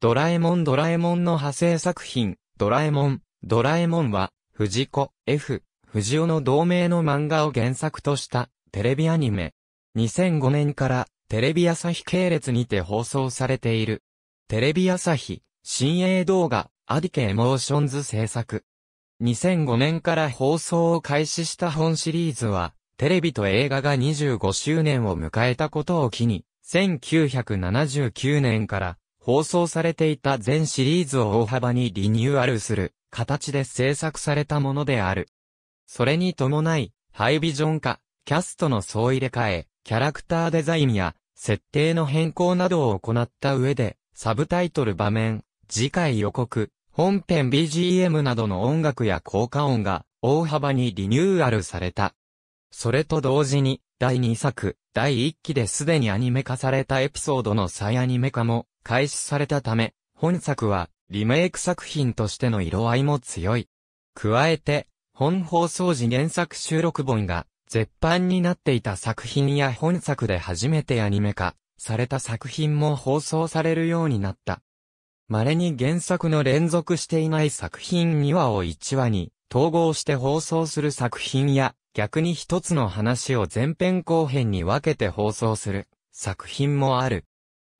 ドラえもんドラえもんの派生作品、ドラえもん、ドラえもんは、藤子、F、藤尾の同名の漫画を原作とした、テレビアニメ。2005年から、テレビ朝日系列にて放送されている。テレビ朝日、新鋭動画、アディケエモーションズ制作。2005年から放送を開始した本シリーズは、テレビと映画が25周年を迎えたことを機に、1979年から放送されていた全シリーズを大幅にリニューアルする形で制作されたものである。それに伴い、ハイビジョン化、キャストの総入れ替え、キャラクターデザインや、設定の変更などを行った上で、サブタイトル場面、次回予告、本編 BGM などの音楽や効果音が大幅にリニューアルされた。それと同時に、第2作、第1期ですでにアニメ化されたエピソードの再アニメ化も開始されたため、本作はリメイク作品としての色合いも強い。加えて、本放送時原作収録本が絶版になっていた作品や本作で初めてアニメ化された作品も放送されるようになった。稀に原作の連続していない作品2話を1話に統合して放送する作品や逆に一つの話を前編後編に分けて放送する作品もある。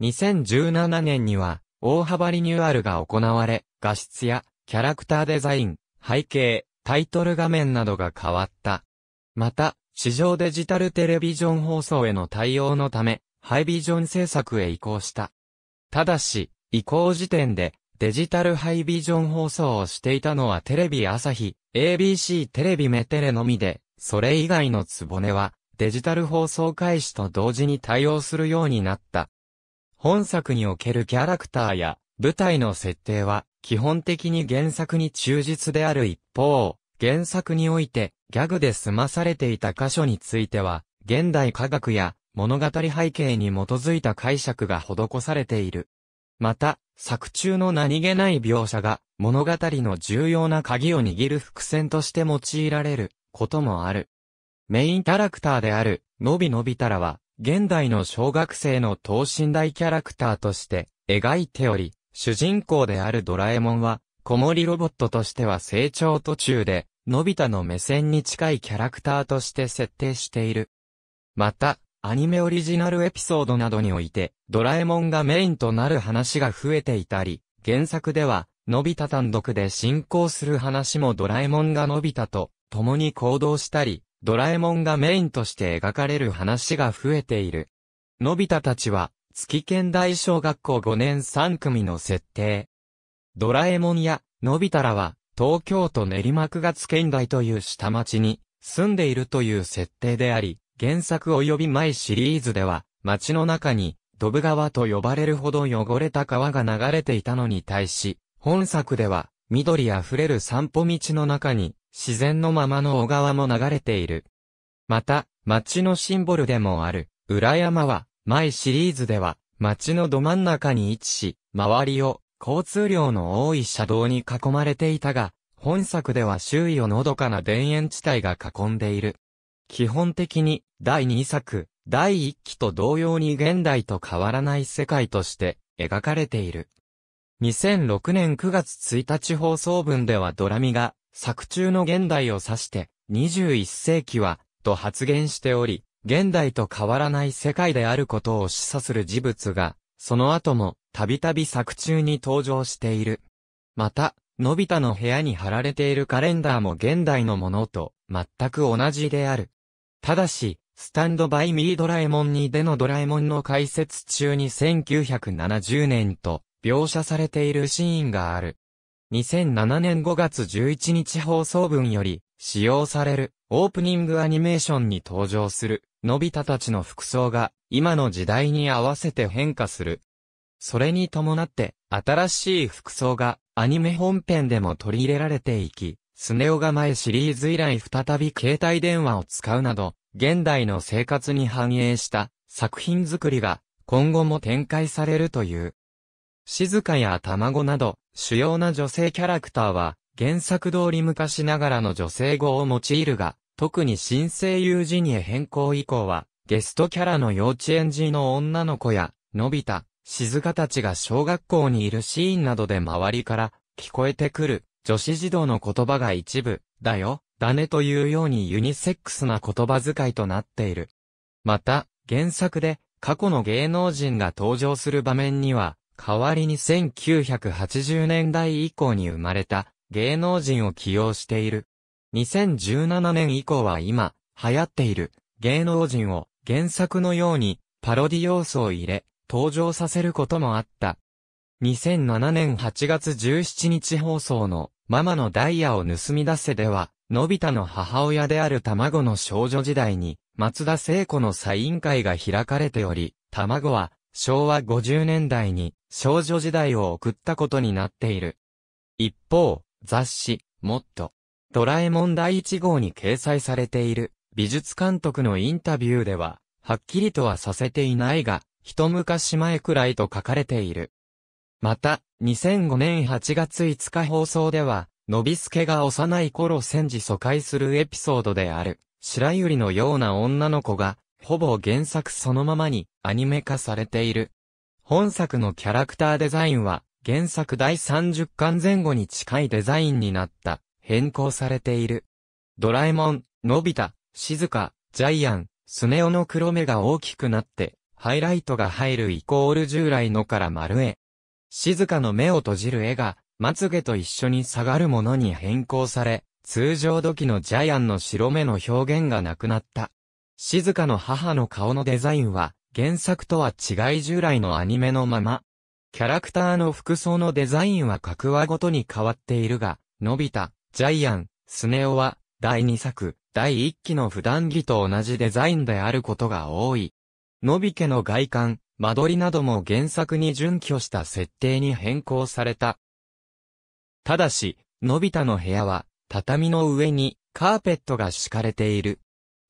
2017年には大幅リニューアルが行われ、画質やキャラクターデザイン、背景、タイトル画面などが変わった。また、市場デジタルテレビジョン放送への対応のため、ハイビジョン制作へ移行した。ただし、移行時点で、デジタルハイビジョン放送をしていたのはテレビ朝日、ABC テレビメテレのみで、それ以外のつぼねは、デジタル放送開始と同時に対応するようになった。本作におけるキャラクターや舞台の設定は基本的に原作に忠実である一方、原作においてギャグで済まされていた箇所については、現代科学や物語背景に基づいた解釈が施されている。また、作中の何気ない描写が物語の重要な鍵を握る伏線として用いられる。こともある。メインキャラクターである、のびのびたらは、現代の小学生の等身大キャラクターとして描いており、主人公であるドラえもんは、子守ロボットとしては成長途中で、のび太の目線に近いキャラクターとして設定している。また、アニメオリジナルエピソードなどにおいて、ドラえもんがメインとなる話が増えていたり、原作では、のび太単独で進行する話もドラえもんがのび太と共に行動したり、ドラえもんがメインとして描かれる話が増えている。のび太たちは、月県大小学校5年3組の設定。ドラえもんや、のび太らは、東京都練馬区が県大という下町に、住んでいるという設定であり、原作及び前シリーズでは、街の中に、ドブ川と呼ばれるほど汚れた川が流れていたのに対し、本作では、緑あふれる散歩道の中に、自然のままの小川も流れている。また、町のシンボルでもある、裏山は、前シリーズでは、町のど真ん中に位置し、周りを、交通量の多い車道に囲まれていたが、本作では周囲をのどかな田園地帯が囲んでいる。基本的に、第2作、第1期と同様に現代と変わらない世界として描かれている。2006年9月1日放送分ではドラミが作中の現代を指して、21世紀は、と発言しており、現代と変わらない世界であることを示唆する事物が、その後も、たびたび作中に登場している。また、のび太の部屋に貼られているカレンダーも現代のものと、全く同じである。ただし、スタンドバイミードラえもんにでのドラえもんの解説中に1970年と、描写されているシーンがある。2007年5月11日放送分より、使用される、オープニングアニメーションに登場する、のび太たちの服装が、今の時代に合わせて変化する。それに伴って、新しい服装が、アニメ本編でも取り入れられていき、スネオが前シリーズ以来再び携帯電話を使うなど、現代の生活に反映した、作品作りが、今後も展開されるという。静香や卵など、主要な女性キャラクターは、原作通り昔ながらの女性語を用いるが、特に新生友人ジニエ変更以降は、ゲストキャラの幼稚園児の女の子や、のび太、静香たちが小学校にいるシーンなどで周りから聞こえてくる女子児童の言葉が一部、だよ、だねというようにユニセックスな言葉遣いとなっている。また、原作で過去の芸能人が登場する場面には、代わりに1980年代以降に生まれた芸能人を起用している。2017年以降は今、流行っている芸能人を原作のようにパロディ要素を入れ、登場させることもあった。2007年8月17日放送のママのダイヤを盗み出せでは、のび太の母親である卵の少女時代に、松田聖子のサイン会が開かれており、卵は、昭和50年代に少女時代を送ったことになっている。一方、雑誌、もっと、ドラえもん第1号に掲載されている美術監督のインタビューでは、はっきりとはさせていないが、一昔前くらいと書かれている。また、2005年8月5日放送では、のびすけが幼い頃戦時疎開するエピソードである、白百合のような女の子が、ほぼ原作そのままにアニメ化されている。本作のキャラクターデザインは原作第30巻前後に近いデザインになった、変更されている。ドラえもん、のび太、静か、ジャイアン、スネオの黒目が大きくなって、ハイライトが入るイコール従来のから丸へ。静かの目を閉じる絵が、まつげと一緒に下がるものに変更され、通常時のジャイアンの白目の表現がなくなった。静香の母の顔のデザインは、原作とは違い従来のアニメのまま。キャラクターの服装のデザインは各話ごとに変わっているが、のび太、ジャイアン、スネオは、第2作、第1期の普段着と同じデザインであることが多い。のび家の外観、間取りなども原作に準拠した設定に変更された。ただし、のび太の部屋は、畳の上にカーペットが敷かれている。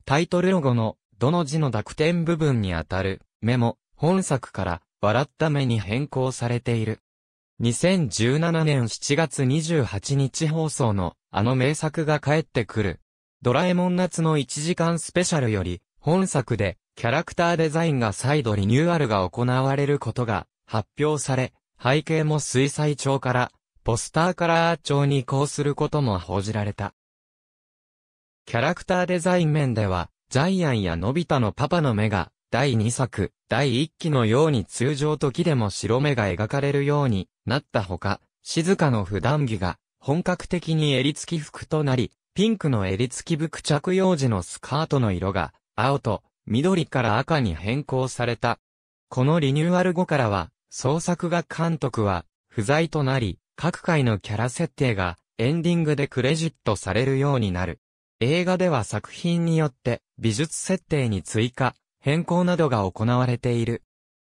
タイトルロゴの、どの字の濁点部分にあたる、目も、本作から、笑った目に変更されている。2017年7月28日放送の、あの名作が帰ってくる。ドラえもん夏の1時間スペシャルより、本作で、キャラクターデザインが再度リニューアルが行われることが、発表され、背景も水彩調から、ポスターカラー調に移行することも報じられた。キャラクターデザイン面では、ジャイアンやのび太のパパの目が、第2作、第1期のように通常時でも白目が描かれるようになったほか、静かの普段着が本格的に襟付き服となり、ピンクの襟付き服着用時のスカートの色が青と緑から赤に変更された。このリニューアル後からは、創作画監督は不在となり、各回のキャラ設定がエンディングでクレジットされるようになる。映画では作品によって美術設定に追加、変更などが行われている。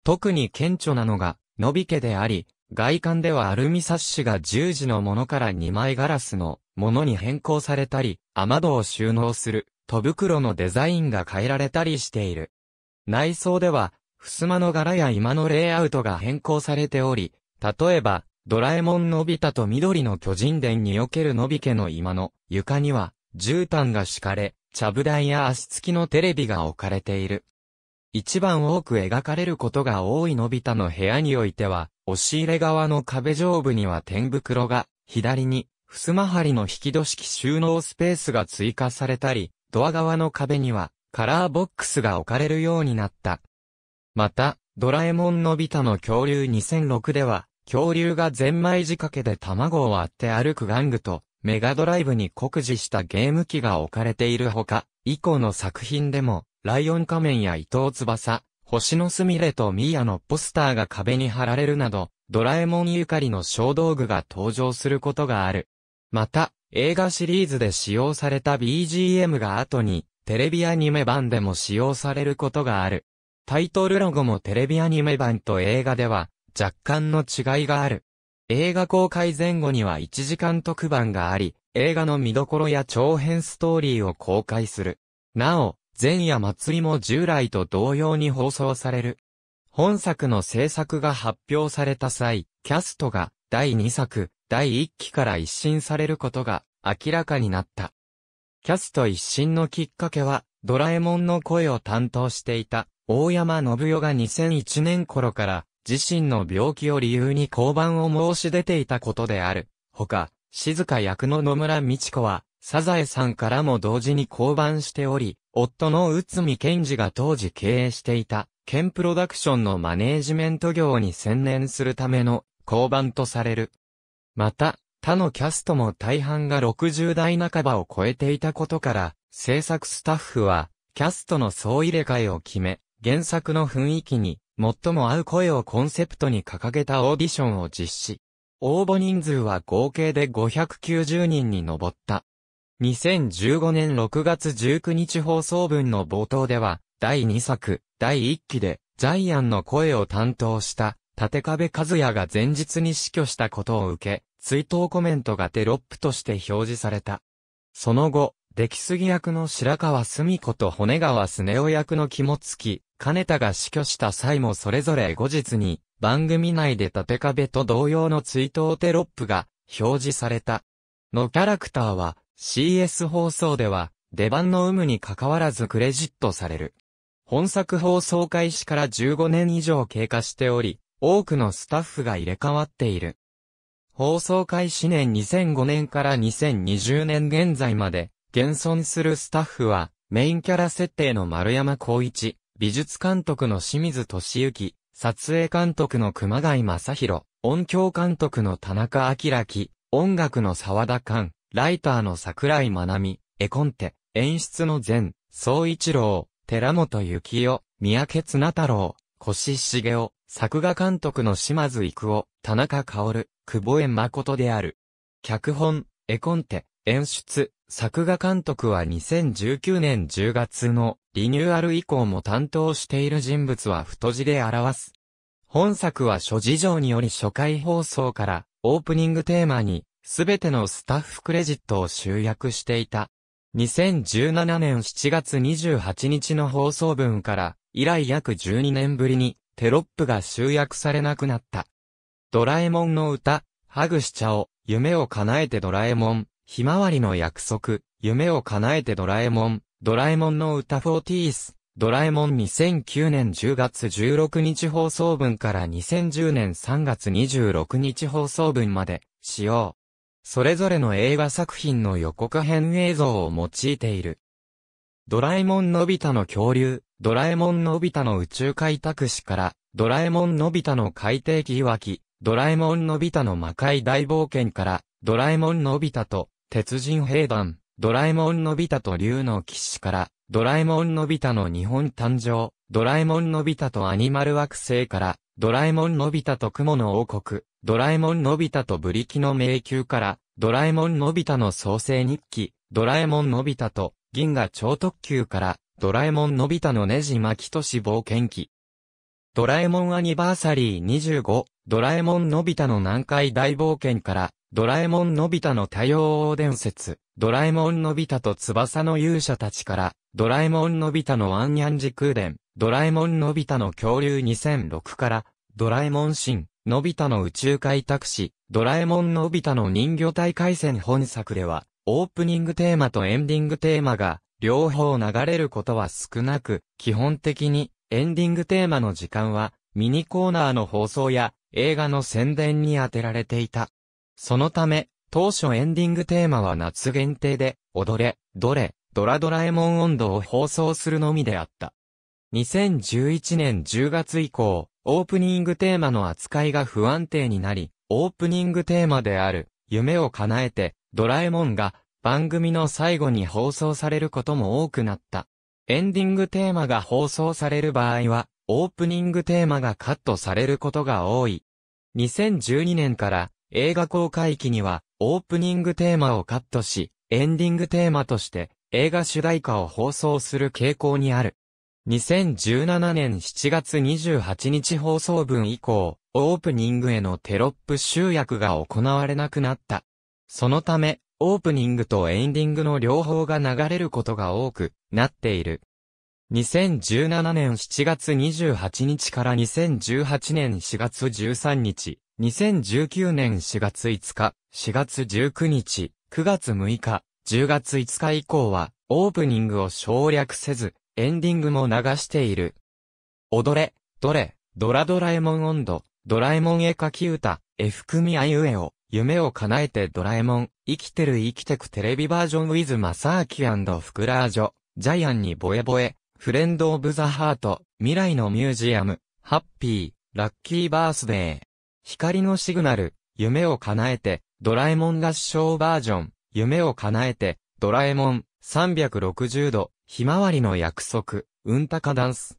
特に顕著なのが、のび家であり、外観ではアルミサッシが十字のものから二枚ガラスのものに変更されたり、雨戸を収納する戸袋のデザインが変えられたりしている。内装では、襖の柄や今のレイアウトが変更されており、例えば、ドラえもんのび太と緑の巨人伝におけるのび家の今の床には、絨毯が敷かれ、ちゃぶ台や足つきのテレビが置かれている。一番多く描かれることが多いのび太の部屋においては、押し入れ側の壁上部には天袋が、左に、襖張りの引き戸式収納スペースが追加されたり、ドア側の壁には、カラーボックスが置かれるようになった。また、ドラえもんのび太の恐竜2006では、恐竜がゼンマイ仕掛けで卵を割って歩く玩具と、メガドライブに酷似したゲーム機が置かれているほか、以降の作品でも、ライオン仮面や伊藤翼、星のすみれとミーアのポスターが壁に貼られるなど、ドラえもんゆかりの小道具が登場することがある。また、映画シリーズで使用された BGM が後に、テレビアニメ版でも使用されることがある。タイトルロゴもテレビアニメ版と映画では、若干の違いがある。映画公開前後には1時間特番があり、映画の見どころや長編ストーリーを公開する。なお、前夜祭りも従来と同様に放送される。本作の制作が発表された際、キャストが第2作、第1期から一新されることが明らかになった。キャスト一新のきっかけは、ドラえもんの声を担当していた大山信代が2001年頃から自身の病気を理由に降板を申し出ていたことである。ほか、静か役の野村美智子は、サザエさんからも同時に降板しており、夫の内海健二が当時経営していた、県プロダクションのマネージメント業に専念するための降板とされる。また、他のキャストも大半が60代半ばを超えていたことから、制作スタッフは、キャストの総入れ替えを決め、原作の雰囲気に最も合う声をコンセプトに掲げたオーディションを実施。応募人数は合計で590人に上った。2015年6月19日放送分の冒頭では、第2作、第1期で、ジャイアンの声を担当した、立壁和也が前日に死去したことを受け、追悼コメントがテロップとして表示された。その後、出来すぎ役の白川澄子と骨川スネ夫役の肝付き、金田が死去した際もそれぞれ後日に、番組内で縦壁と同様の追悼テロップが表示された。のキャラクターは CS 放送では出番の有無に関わらずクレジットされる。本作放送開始から15年以上経過しており、多くのスタッフが入れ替わっている。放送開始年2005年から2020年現在まで、現存するスタッフは、メインキャラ設定の丸山孝一、美術監督の清水敏之、撮影監督の熊谷正宏、音響監督の田中明樹、音楽の沢田寛、ライターの桜井まなみ、絵コンテ、演出の善、総一郎、寺本幸雄、三宅綱太郎、腰茂雄、作画監督の島津育夫、田中薫、久保江誠である。脚本、絵コンテ、演出、作画監督は2019年10月のリニューアル以降も担当している人物は太字で表す。本作は諸事情により初回放送からオープニングテーマにすべてのスタッフクレジットを集約していた。2017年7月28日の放送分から以来約12年ぶりにテロップが集約されなくなった。ドラえもんの歌、ハグしちゃお、夢を叶えてドラえもん、ひまわりの約束、夢を叶えてドラえもん、ドラえもんの歌フォーティース、ドラえもん2009年10月16日放送分から2010年3月26日放送分まで、使用。それぞれの映画作品の予告編映像を用いている。ドラえもんのび太の恐竜、ドラえもんのび太の宇宙開拓史から、ドラえもんのび太の海底記いき、ドラえもんのび太の魔界大冒険から、ドラえもんのび太と鉄人兵団、ドラえもんのび太と竜の騎士から、ドラえもんのび太の日本誕生、ドラえもんのび太とアニマル惑星から、ドラえもんのび太と雲の王国、ドラえもんのび太とブリキの迷宮から、ドラえもんのび太の創世日記、ドラえもんのび太と銀河超特急から、ドラえもんのび太のネジ巻きとし冒険記。ドラえもんアニバーサリー25、ドラえもんのび太の南海大冒険から、ドラえもんのび太の多様伝説、ドラえもんのび太と翼の勇者たちから、ドラえもんのび太のワンニャン時空伝、ドラえもんのび太の恐竜2006から、ドラえもん神、のび太の宇宙開拓史、ドラえもんのび太の人魚大回戦本作では、オープニングテーマとエンディングテーマが、両方流れることは少なく、基本的に、エンディングテーマの時間は、ミニコーナーの放送や、映画の宣伝に当てられていた。そのため、当初エンディングテーマは夏限定で、踊れ、どれ、ドラドラえもん温度を放送するのみであった。2011年10月以降、オープニングテーマの扱いが不安定になり、オープニングテーマである、夢を叶えて、ドラえもんが、番組の最後に放送されることも多くなった。エンディングテーマが放送される場合は、オープニングテーマがカットされることが多い。2012年から映画公開期には、オープニングテーマをカットし、エンディングテーマとして、映画主題歌を放送する傾向にある。2017年7月28日放送分以降、オープニングへのテロップ集約が行われなくなった。そのため、オープニングとエンディングの両方が流れることが多くなっている。2017年7月28日から2018年4月13日、2019年4月5日、4月19日、9月6日、10月5日以降は、オープニングを省略せず、エンディングも流している。踊れ、どれ、ドラドラえもん温度、ドラえもん絵描き歌、含みあゆえを、夢を叶えてドラえもん、生きてる生きてくテレビバージョンウィズマサーキフクラージョ、ジャイアンにボエボエ、フレンドオブザハート、未来のミュージアム、ハッピー、ラッキーバースデー。光のシグナル、夢を叶えて、ドラえもん合唱バージョン、夢を叶えて、ドラえもん、360度、ひまわりの約束、うんたかダンス。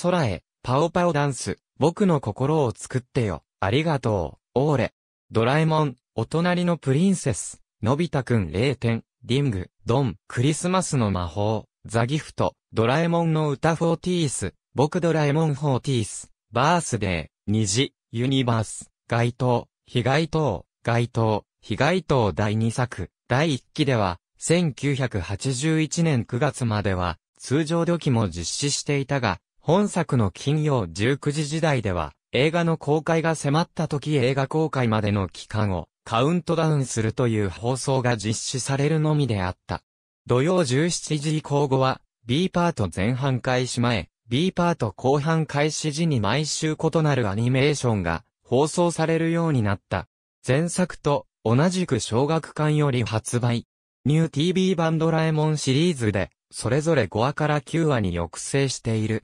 空へ、パオパオダンス、僕の心を作ってよ、ありがとう、オーレ。ドラえもん、お隣のプリンセス、のび太くん0点、リング、ドン、クリスマスの魔法、ザギフト、ドラえもんの歌フォーティース、僕ドラえもんフォーティース、バースデー、虹、ユニバース、街頭、被害等、街頭、被害等第2作、第1期では、1981年9月までは、通常土期も実施していたが、本作の金曜19時時代では、映画の公開が迫った時映画公開までの期間をカウントダウンするという放送が実施されるのみであった。土曜17時以降後は B パート前半開始前、B パート後半開始時に毎週異なるアニメーションが放送されるようになった。前作と同じく小学館より発売。ニュー TV 版ドラえもんシリーズで、それぞれ5話から9話に抑制している。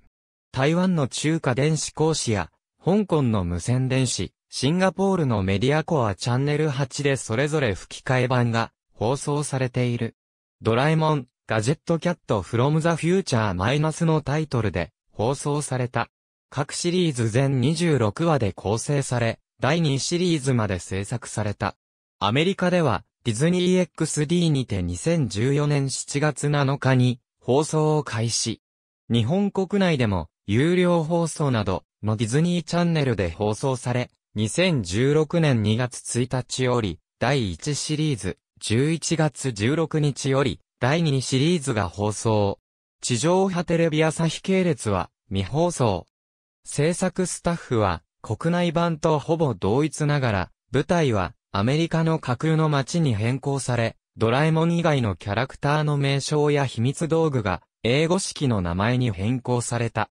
台湾の中華電子講師や、香港の無線電子、シンガポールのメディアコアチャンネル8でそれぞれ吹き替え版が放送されている。ドラえもん、ガジェットキャットフロムザフューチャーマイナスのタイトルで放送された。各シリーズ全26話で構成され、第2シリーズまで制作された。アメリカでは、ディズニー XD にて2014年7月7日に放送を開始。日本国内でも有料放送などのディズニーチャンネルで放送され、2016年2月1日より第1シリーズ11月16日より第2シリーズが放送。地上波テレビ朝日系列は未放送。制作スタッフは国内版とほぼ同一ながら、舞台はアメリカの架空の街に変更され、ドラえもん以外のキャラクターの名称や秘密道具が英語式の名前に変更された。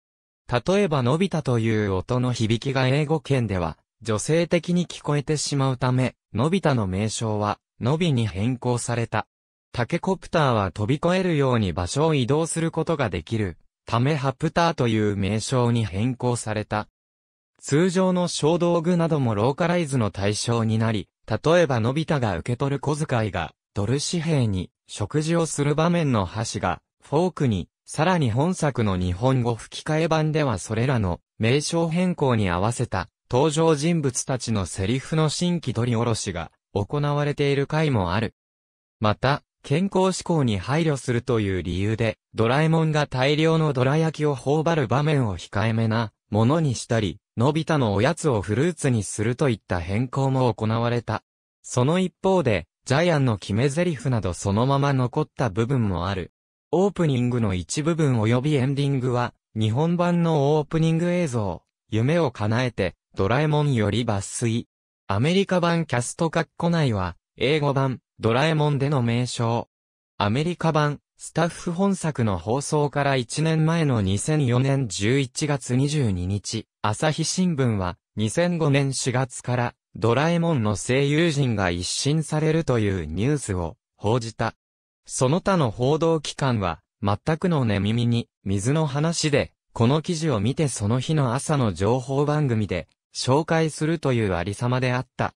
例えばのび太という音の響きが英語圏では女性的に聞こえてしまうため、のび太の名称はのびに変更された。タケコプターは飛び越えるように場所を移動することができる。ためハプターという名称に変更された。通常の小道具などもローカライズの対象になり、例えばのび太が受け取る小遣いが、ドル紙幣に、食事をする場面の箸が、フォークに、さらに本作の日本語吹き替え版ではそれらの名称変更に合わせた登場人物たちのセリフの新規取り下ろしが行われている回もある。また、健康志向に配慮するという理由で、ドラえもんが大量のドラ焼きを頬張る場面を控えめなものにしたり、のび太のおやつをフルーツにするといった変更も行われた。その一方で、ジャイアンの決め台詞などそのまま残った部分もある。オープニングの一部分及びエンディングは、日本版のオープニング映像、夢を叶えて、ドラえもんより抜粋。アメリカ版キャストカッコ内は、英語版、ドラえもんでの名称。アメリカ版、スタッフ本作の放送から1年前の2004年11月22日、朝日新聞は、2005年4月から、ドラえもんの声優陣が一新されるというニュースを報じた。その他の報道機関は、全くの寝耳に、水の話で、この記事を見てその日の朝の情報番組で、紹介するというありさまであった。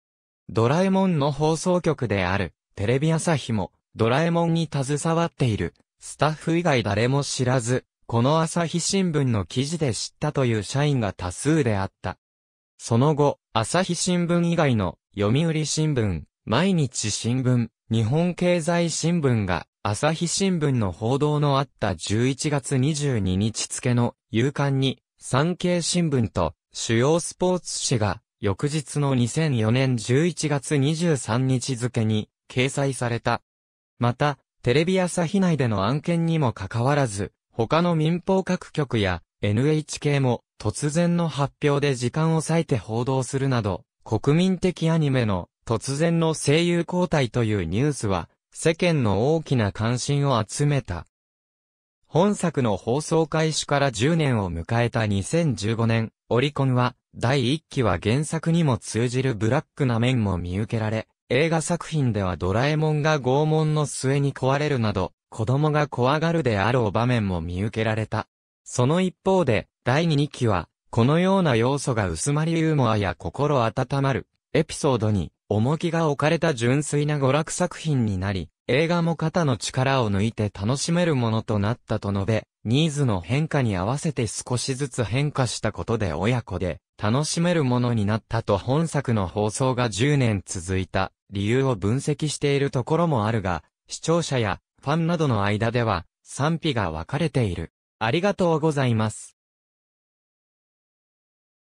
ドラえもんの放送局である、テレビ朝日も、ドラえもんに携わっている、スタッフ以外誰も知らず、この朝日新聞の記事で知ったという社員が多数であった。その後、朝日新聞以外の、読売新聞、毎日新聞、日本経済新聞が、朝日新聞の報道のあった11月22日付の夕刊に、産経新聞と主要スポーツ紙が、翌日の2004年11月23日付に、掲載された。また、テレビ朝日内での案件にもかかわらず、他の民放各局や NHK も突然の発表で時間を割いて報道するなど、国民的アニメの突然の声優交代というニュースは、世間の大きな関心を集めた。本作の放送開始から10年を迎えた2015年、オリコンは、第1期は原作にも通じるブラックな面も見受けられ、映画作品ではドラえもんが拷問の末に壊れるなど、子供が怖がるであろう場面も見受けられた。その一方で、第2期は、このような要素が薄まりユーモアや心温まる、エピソードに、重きが置かれた純粋な娯楽作品になり、映画も肩の力を抜いて楽しめるものとなったと述べ、ニーズの変化に合わせて少しずつ変化したことで親子で楽しめるものになったと本作の放送が10年続いた。理由を分析しているところもあるが、視聴者やファンなどの間では賛否が分かれている。ありがとうございます。